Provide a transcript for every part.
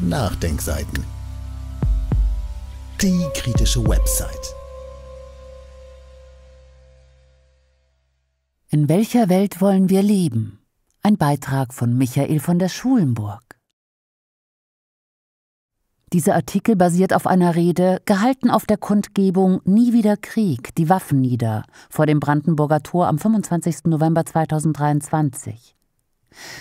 Nachdenkseiten. Die kritische Website. In welcher Welt wollen wir leben? Ein Beitrag von Michael von der Schulenburg. Dieser Artikel basiert auf einer Rede, gehalten auf der Kundgebung Nie wieder Krieg, die Waffen nieder, vor dem Brandenburger Tor am 25. November 2023.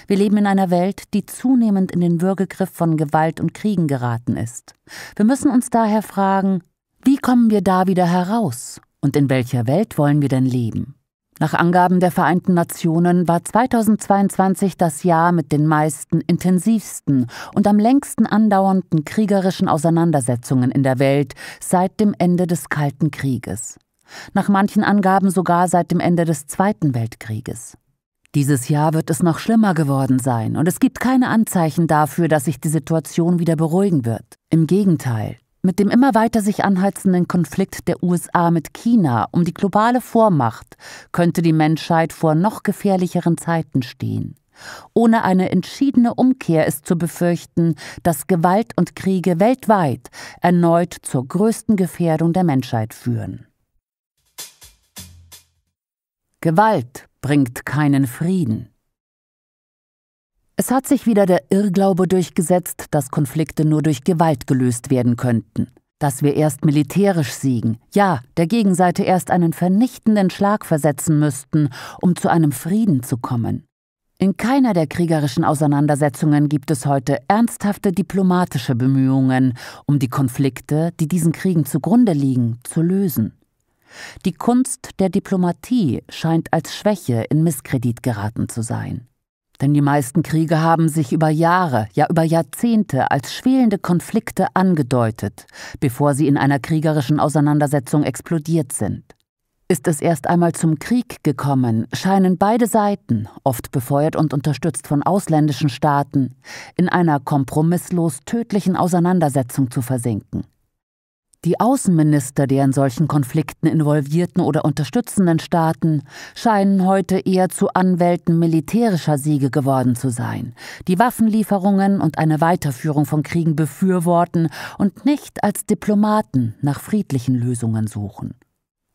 Wir leben in einer Welt, die zunehmend in den Würgegriff von Gewalt und Kriegen geraten ist. Wir müssen uns daher fragen, wie kommen wir da wieder heraus und in welcher Welt wollen wir denn leben? Nach Angaben der Vereinten Nationen war 2022 das Jahr mit den meisten, intensivsten und am längsten andauernden kriegerischen Auseinandersetzungen in der Welt seit dem Ende des Kalten Krieges. Nach manchen Angaben sogar seit dem Ende des Zweiten Weltkrieges. Dieses Jahr wird es noch schlimmer geworden sein und es gibt keine Anzeichen dafür, dass sich die Situation wieder beruhigen wird. Im Gegenteil, mit dem immer weiter sich anheizenden Konflikt der USA mit China um die globale Vormacht könnte die Menschheit vor noch gefährlicheren Zeiten stehen. Ohne eine entschiedene Umkehr ist zu befürchten, dass Gewalt und Kriege weltweit erneut zur größten Gefährdung der Menschheit führen. Gewalt bringt keinen Frieden. Es hat sich wieder der Irrglaube durchgesetzt, dass Konflikte nur durch Gewalt gelöst werden könnten, dass wir erst militärisch siegen, ja, der Gegenseite erst einen vernichtenden Schlag versetzen müssten, um zu einem Frieden zu kommen. In keiner der kriegerischen Auseinandersetzungen gibt es heute ernsthafte diplomatische Bemühungen, um die Konflikte, die diesen Kriegen zugrunde liegen, zu lösen. Die Kunst der Diplomatie scheint als Schwäche in Misskredit geraten zu sein. Denn die meisten Kriege haben sich über Jahre, ja über Jahrzehnte als schwelende Konflikte angedeutet, bevor sie in einer kriegerischen Auseinandersetzung explodiert sind. Ist es erst einmal zum Krieg gekommen, scheinen beide Seiten, oft befeuert und unterstützt von ausländischen Staaten, in einer kompromisslos tödlichen Auseinandersetzung zu versinken. Die Außenminister der in solchen Konflikten involvierten oder unterstützenden Staaten scheinen heute eher zu Anwälten militärischer Siege geworden zu sein, die Waffenlieferungen und eine Weiterführung von Kriegen befürworten und nicht als Diplomaten nach friedlichen Lösungen suchen.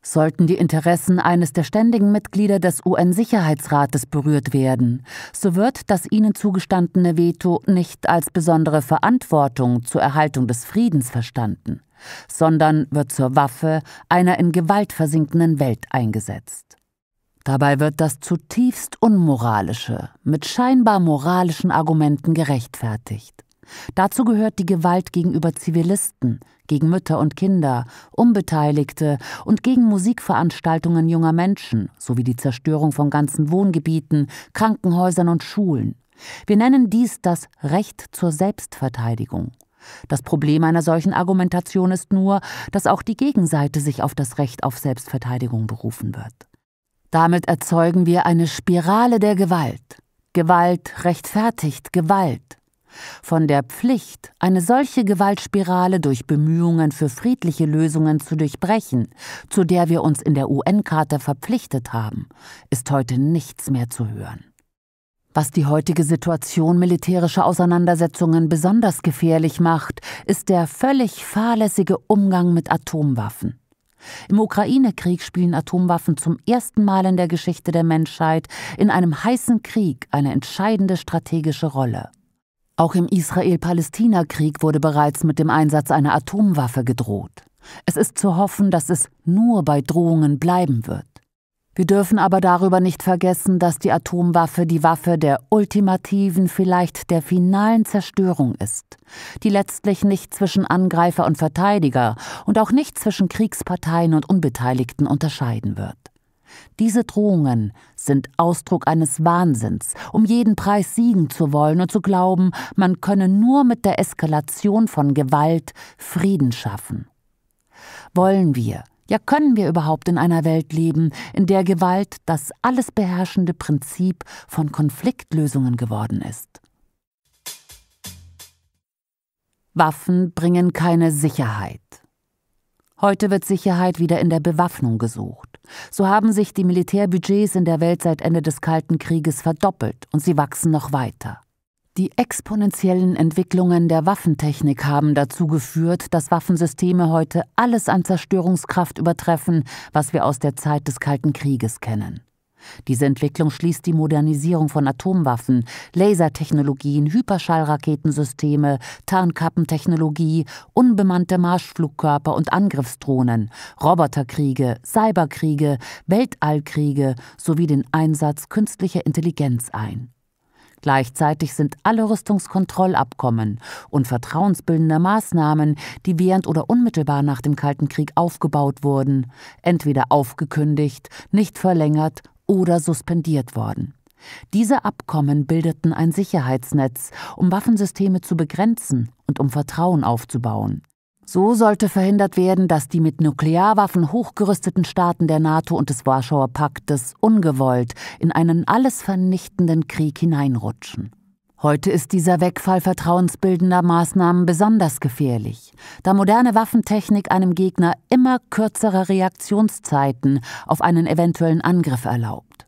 Sollten die Interessen eines der ständigen Mitglieder des UN-Sicherheitsrates berührt werden, so wird das ihnen zugestandene Veto nicht als besondere Verantwortung zur Erhaltung des Friedens verstanden sondern wird zur Waffe einer in Gewalt versinkenden Welt eingesetzt. Dabei wird das zutiefst Unmoralische mit scheinbar moralischen Argumenten gerechtfertigt. Dazu gehört die Gewalt gegenüber Zivilisten, gegen Mütter und Kinder, Unbeteiligte und gegen Musikveranstaltungen junger Menschen sowie die Zerstörung von ganzen Wohngebieten, Krankenhäusern und Schulen. Wir nennen dies das Recht zur Selbstverteidigung das Problem einer solchen Argumentation ist nur, dass auch die Gegenseite sich auf das Recht auf Selbstverteidigung berufen wird. Damit erzeugen wir eine Spirale der Gewalt. Gewalt rechtfertigt Gewalt. Von der Pflicht, eine solche Gewaltspirale durch Bemühungen für friedliche Lösungen zu durchbrechen, zu der wir uns in der UN-Charta verpflichtet haben, ist heute nichts mehr zu hören. Was die heutige Situation militärischer Auseinandersetzungen besonders gefährlich macht, ist der völlig fahrlässige Umgang mit Atomwaffen. Im Ukraine-Krieg spielen Atomwaffen zum ersten Mal in der Geschichte der Menschheit in einem heißen Krieg eine entscheidende strategische Rolle. Auch im Israel-Palästina-Krieg wurde bereits mit dem Einsatz einer Atomwaffe gedroht. Es ist zu hoffen, dass es nur bei Drohungen bleiben wird. Wir dürfen aber darüber nicht vergessen, dass die Atomwaffe die Waffe der ultimativen, vielleicht der finalen Zerstörung ist, die letztlich nicht zwischen Angreifer und Verteidiger und auch nicht zwischen Kriegsparteien und Unbeteiligten unterscheiden wird. Diese Drohungen sind Ausdruck eines Wahnsinns, um jeden Preis siegen zu wollen und zu glauben, man könne nur mit der Eskalation von Gewalt Frieden schaffen. Wollen wir, ja, können wir überhaupt in einer Welt leben, in der Gewalt das alles beherrschende Prinzip von Konfliktlösungen geworden ist? Waffen bringen keine Sicherheit. Heute wird Sicherheit wieder in der Bewaffnung gesucht. So haben sich die Militärbudgets in der Welt seit Ende des Kalten Krieges verdoppelt und sie wachsen noch weiter. Die exponentiellen Entwicklungen der Waffentechnik haben dazu geführt, dass Waffensysteme heute alles an Zerstörungskraft übertreffen, was wir aus der Zeit des Kalten Krieges kennen. Diese Entwicklung schließt die Modernisierung von Atomwaffen, Lasertechnologien, Hyperschallraketensysteme, Tarnkappentechnologie, unbemannte Marschflugkörper und Angriffsdrohnen, Roboterkriege, Cyberkriege, Weltallkriege sowie den Einsatz künstlicher Intelligenz ein. Gleichzeitig sind alle Rüstungskontrollabkommen und vertrauensbildende Maßnahmen, die während oder unmittelbar nach dem Kalten Krieg aufgebaut wurden, entweder aufgekündigt, nicht verlängert oder suspendiert worden. Diese Abkommen bildeten ein Sicherheitsnetz, um Waffensysteme zu begrenzen und um Vertrauen aufzubauen. So sollte verhindert werden, dass die mit Nuklearwaffen hochgerüsteten Staaten der NATO und des Warschauer Paktes ungewollt in einen alles vernichtenden Krieg hineinrutschen. Heute ist dieser Wegfall vertrauensbildender Maßnahmen besonders gefährlich, da moderne Waffentechnik einem Gegner immer kürzere Reaktionszeiten auf einen eventuellen Angriff erlaubt.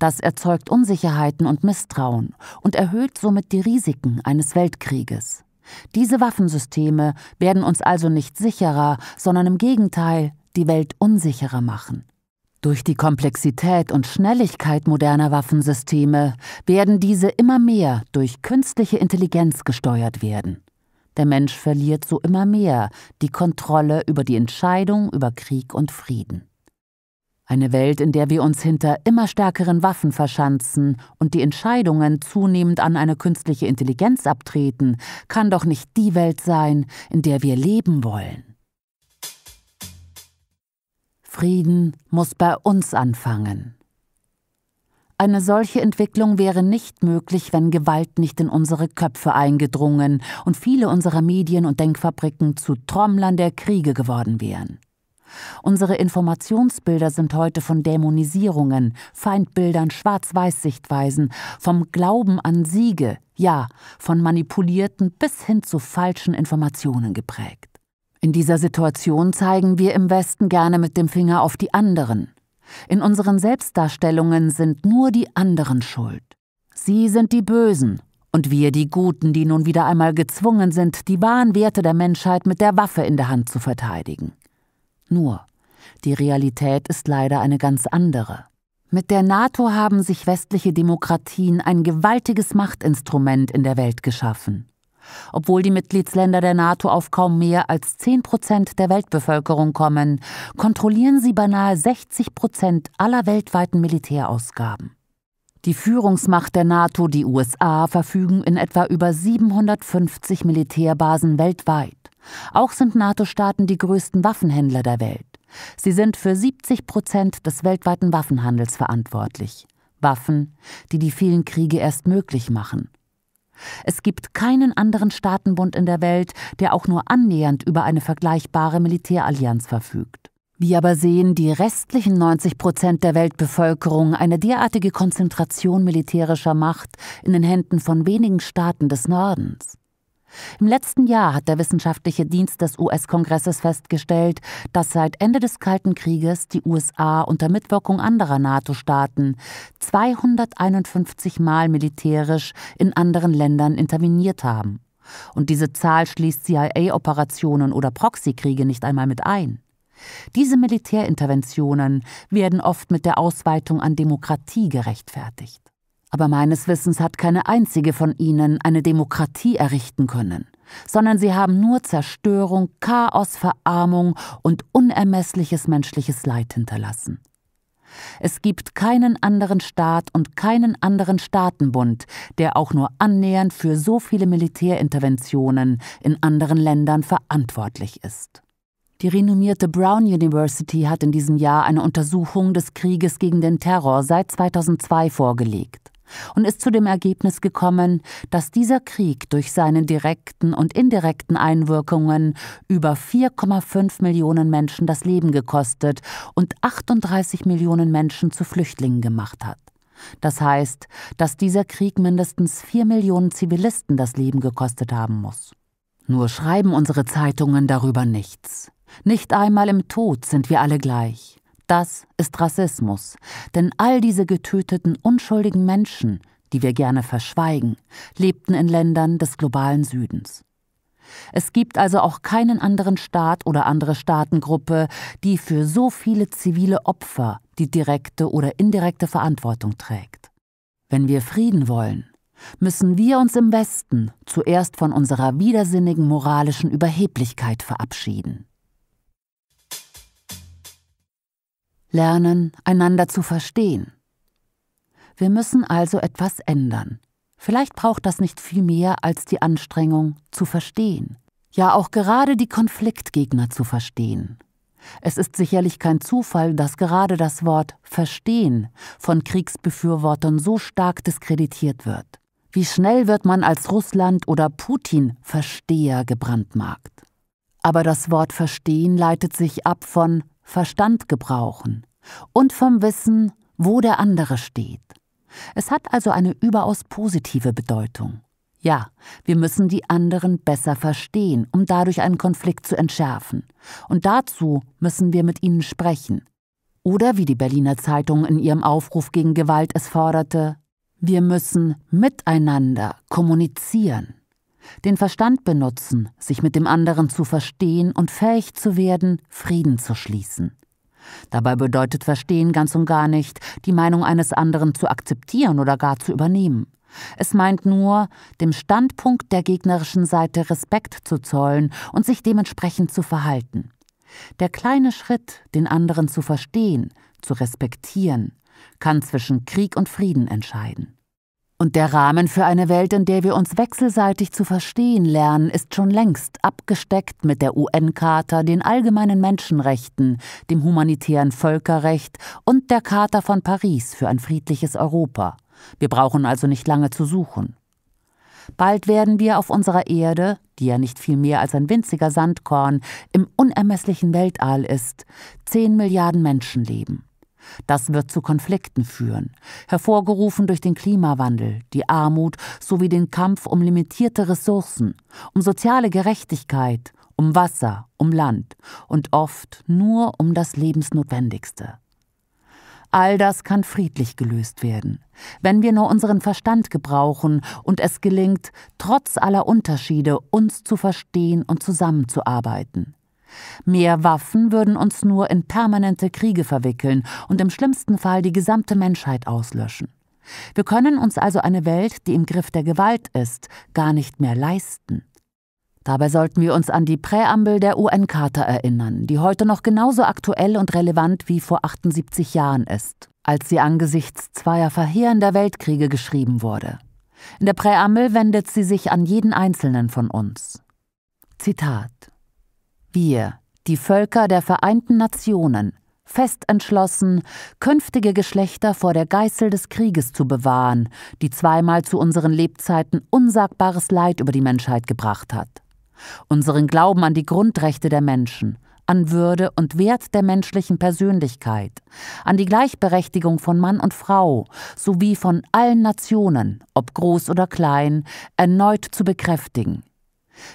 Das erzeugt Unsicherheiten und Misstrauen und erhöht somit die Risiken eines Weltkrieges. Diese Waffensysteme werden uns also nicht sicherer, sondern im Gegenteil die Welt unsicherer machen. Durch die Komplexität und Schnelligkeit moderner Waffensysteme werden diese immer mehr durch künstliche Intelligenz gesteuert werden. Der Mensch verliert so immer mehr die Kontrolle über die Entscheidung über Krieg und Frieden. Eine Welt, in der wir uns hinter immer stärkeren Waffen verschanzen und die Entscheidungen zunehmend an eine künstliche Intelligenz abtreten, kann doch nicht die Welt sein, in der wir leben wollen. Frieden muss bei uns anfangen. Eine solche Entwicklung wäre nicht möglich, wenn Gewalt nicht in unsere Köpfe eingedrungen und viele unserer Medien und Denkfabriken zu Trommlern der Kriege geworden wären. Unsere Informationsbilder sind heute von Dämonisierungen, Feindbildern, Schwarz-Weiß-Sichtweisen, vom Glauben an Siege, ja, von manipulierten bis hin zu falschen Informationen geprägt. In dieser Situation zeigen wir im Westen gerne mit dem Finger auf die anderen. In unseren Selbstdarstellungen sind nur die anderen schuld. Sie sind die Bösen und wir die Guten, die nun wieder einmal gezwungen sind, die wahren Werte der Menschheit mit der Waffe in der Hand zu verteidigen nur. Die Realität ist leider eine ganz andere. Mit der NATO haben sich westliche Demokratien ein gewaltiges Machtinstrument in der Welt geschaffen. Obwohl die Mitgliedsländer der NATO auf kaum mehr als 10 Prozent der Weltbevölkerung kommen, kontrollieren sie beinahe 60 Prozent aller weltweiten Militärausgaben. Die Führungsmacht der NATO, die USA, verfügen in etwa über 750 Militärbasen weltweit. Auch sind NATO-Staaten die größten Waffenhändler der Welt. Sie sind für 70 Prozent des weltweiten Waffenhandels verantwortlich. Waffen, die die vielen Kriege erst möglich machen. Es gibt keinen anderen Staatenbund in der Welt, der auch nur annähernd über eine vergleichbare Militärallianz verfügt. Wie aber sehen die restlichen 90 Prozent der Weltbevölkerung eine derartige Konzentration militärischer Macht in den Händen von wenigen Staaten des Nordens. Im letzten Jahr hat der Wissenschaftliche Dienst des US-Kongresses festgestellt, dass seit Ende des Kalten Krieges die USA unter Mitwirkung anderer NATO-Staaten 251 Mal militärisch in anderen Ländern interveniert haben. Und diese Zahl schließt CIA-Operationen oder Proxykriege nicht einmal mit ein. Diese Militärinterventionen werden oft mit der Ausweitung an Demokratie gerechtfertigt. Aber meines Wissens hat keine einzige von ihnen eine Demokratie errichten können, sondern sie haben nur Zerstörung, Chaos, Verarmung und unermessliches menschliches Leid hinterlassen. Es gibt keinen anderen Staat und keinen anderen Staatenbund, der auch nur annähernd für so viele Militärinterventionen in anderen Ländern verantwortlich ist. Die renommierte Brown University hat in diesem Jahr eine Untersuchung des Krieges gegen den Terror seit 2002 vorgelegt und ist zu dem Ergebnis gekommen, dass dieser Krieg durch seinen direkten und indirekten Einwirkungen über 4,5 Millionen Menschen das Leben gekostet und 38 Millionen Menschen zu Flüchtlingen gemacht hat. Das heißt, dass dieser Krieg mindestens 4 Millionen Zivilisten das Leben gekostet haben muss. Nur schreiben unsere Zeitungen darüber nichts. Nicht einmal im Tod sind wir alle gleich. Das ist Rassismus, denn all diese getöteten unschuldigen Menschen, die wir gerne verschweigen, lebten in Ländern des globalen Südens. Es gibt also auch keinen anderen Staat oder andere Staatengruppe, die für so viele zivile Opfer die direkte oder indirekte Verantwortung trägt. Wenn wir Frieden wollen, müssen wir uns im Westen zuerst von unserer widersinnigen moralischen Überheblichkeit verabschieden. lernen, einander zu verstehen. Wir müssen also etwas ändern. Vielleicht braucht das nicht viel mehr als die Anstrengung zu verstehen, ja auch gerade die Konfliktgegner zu verstehen. Es ist sicherlich kein Zufall, dass gerade das Wort verstehen von Kriegsbefürwortern so stark diskreditiert wird. Wie schnell wird man als Russland oder Putin Versteher gebrandmarkt? Aber das Wort verstehen leitet sich ab von Verstand gebrauchen und vom Wissen, wo der andere steht. Es hat also eine überaus positive Bedeutung. Ja, wir müssen die anderen besser verstehen, um dadurch einen Konflikt zu entschärfen. Und dazu müssen wir mit ihnen sprechen. Oder wie die Berliner Zeitung in ihrem Aufruf gegen Gewalt es forderte, wir müssen miteinander kommunizieren. Den Verstand benutzen, sich mit dem anderen zu verstehen und fähig zu werden, Frieden zu schließen. Dabei bedeutet Verstehen ganz und gar nicht, die Meinung eines anderen zu akzeptieren oder gar zu übernehmen. Es meint nur, dem Standpunkt der gegnerischen Seite Respekt zu zollen und sich dementsprechend zu verhalten. Der kleine Schritt, den anderen zu verstehen, zu respektieren, kann zwischen Krieg und Frieden entscheiden. Und der Rahmen für eine Welt, in der wir uns wechselseitig zu verstehen lernen, ist schon längst abgesteckt mit der UN-Charta, den allgemeinen Menschenrechten, dem humanitären Völkerrecht und der Charta von Paris für ein friedliches Europa. Wir brauchen also nicht lange zu suchen. Bald werden wir auf unserer Erde, die ja nicht viel mehr als ein winziger Sandkorn im unermesslichen Weltall ist, zehn Milliarden Menschen leben. Das wird zu Konflikten führen, hervorgerufen durch den Klimawandel, die Armut sowie den Kampf um limitierte Ressourcen, um soziale Gerechtigkeit, um Wasser, um Land und oft nur um das Lebensnotwendigste. All das kann friedlich gelöst werden, wenn wir nur unseren Verstand gebrauchen und es gelingt, trotz aller Unterschiede uns zu verstehen und zusammenzuarbeiten. Mehr Waffen würden uns nur in permanente Kriege verwickeln und im schlimmsten Fall die gesamte Menschheit auslöschen. Wir können uns also eine Welt, die im Griff der Gewalt ist, gar nicht mehr leisten. Dabei sollten wir uns an die Präambel der UN-Charta erinnern, die heute noch genauso aktuell und relevant wie vor 78 Jahren ist, als sie angesichts zweier verheerender Weltkriege geschrieben wurde. In der Präambel wendet sie sich an jeden Einzelnen von uns. Zitat wir, die Völker der Vereinten Nationen, fest entschlossen, künftige Geschlechter vor der Geißel des Krieges zu bewahren, die zweimal zu unseren Lebzeiten unsagbares Leid über die Menschheit gebracht hat. Unseren Glauben an die Grundrechte der Menschen, an Würde und Wert der menschlichen Persönlichkeit, an die Gleichberechtigung von Mann und Frau sowie von allen Nationen, ob groß oder klein, erneut zu bekräftigen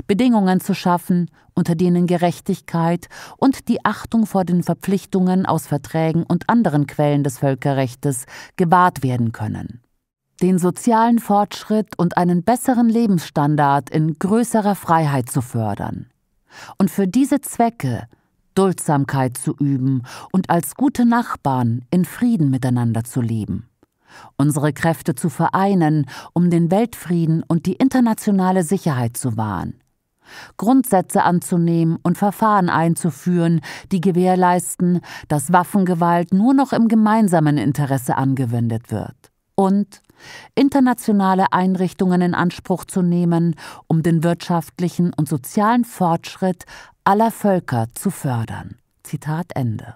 Bedingungen zu schaffen, unter denen Gerechtigkeit und die Achtung vor den Verpflichtungen aus Verträgen und anderen Quellen des Völkerrechts gewahrt werden können. Den sozialen Fortschritt und einen besseren Lebensstandard in größerer Freiheit zu fördern. Und für diese Zwecke Duldsamkeit zu üben und als gute Nachbarn in Frieden miteinander zu leben unsere Kräfte zu vereinen, um den Weltfrieden und die internationale Sicherheit zu wahren, Grundsätze anzunehmen und Verfahren einzuführen, die gewährleisten, dass Waffengewalt nur noch im gemeinsamen Interesse angewendet wird, und internationale Einrichtungen in Anspruch zu nehmen, um den wirtschaftlichen und sozialen Fortschritt aller Völker zu fördern. Zitat Ende.